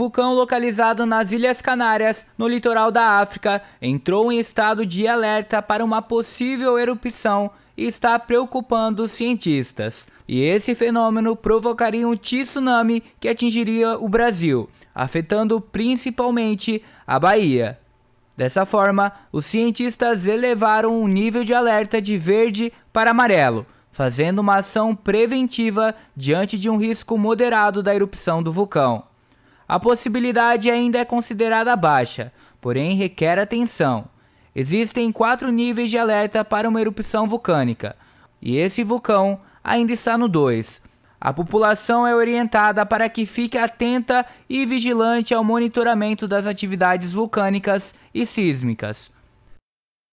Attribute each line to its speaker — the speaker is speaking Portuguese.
Speaker 1: Vulcão localizado nas Ilhas Canárias, no litoral da África, entrou em estado de alerta para uma possível erupção e está preocupando os cientistas. E esse fenômeno provocaria um tsunami que atingiria o Brasil, afetando principalmente a Bahia. Dessa forma, os cientistas elevaram o nível de alerta de verde para amarelo, fazendo uma ação preventiva diante de um risco moderado da erupção do vulcão. A possibilidade ainda é considerada baixa, porém requer atenção. Existem quatro níveis de alerta para uma erupção vulcânica, e esse vulcão ainda está no 2. A população é orientada para que fique atenta e vigilante ao monitoramento das atividades vulcânicas e sísmicas.